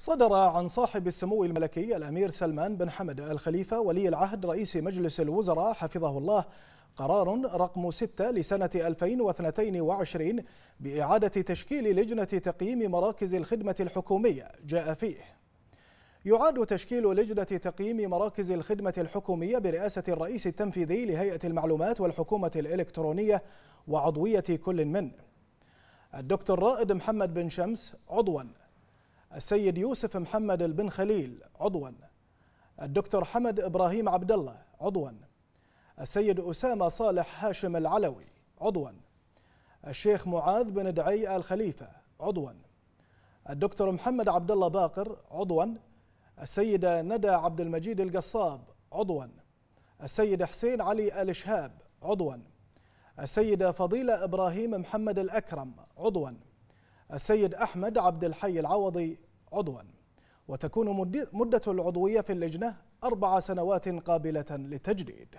صدر عن صاحب السمو الملكي الأمير سلمان بن حمد الخليفة ولي العهد رئيس مجلس الوزراء حفظه الله قرار رقم 6 لسنة 2022 بإعادة تشكيل لجنة تقييم مراكز الخدمة الحكومية جاء فيه يعاد تشكيل لجنة تقييم مراكز الخدمة الحكومية برئاسة الرئيس التنفيذي لهيئة المعلومات والحكومة الإلكترونية وعضوية كل من الدكتور رائد محمد بن شمس عضواً السيد يوسف محمد البن خليل عضوا الدكتور حمد إبراهيم عبد الله عضوا السيد أسامة صالح هاشم العلوي عضوا الشيخ معاذ بن دعي آل خليفة عضوا الدكتور محمد عبد الله باقر عضوا السيدة ندى عبد المجيد القصاب عضوا السيد حسين علي آل شهاب عضوا السيدة فضيلة إبراهيم محمد الأكرم عضوا السيد أحمد عبد الحي العوضي عضوا وتكون مدة العضوية في اللجنة أربع سنوات قابلة للتجديد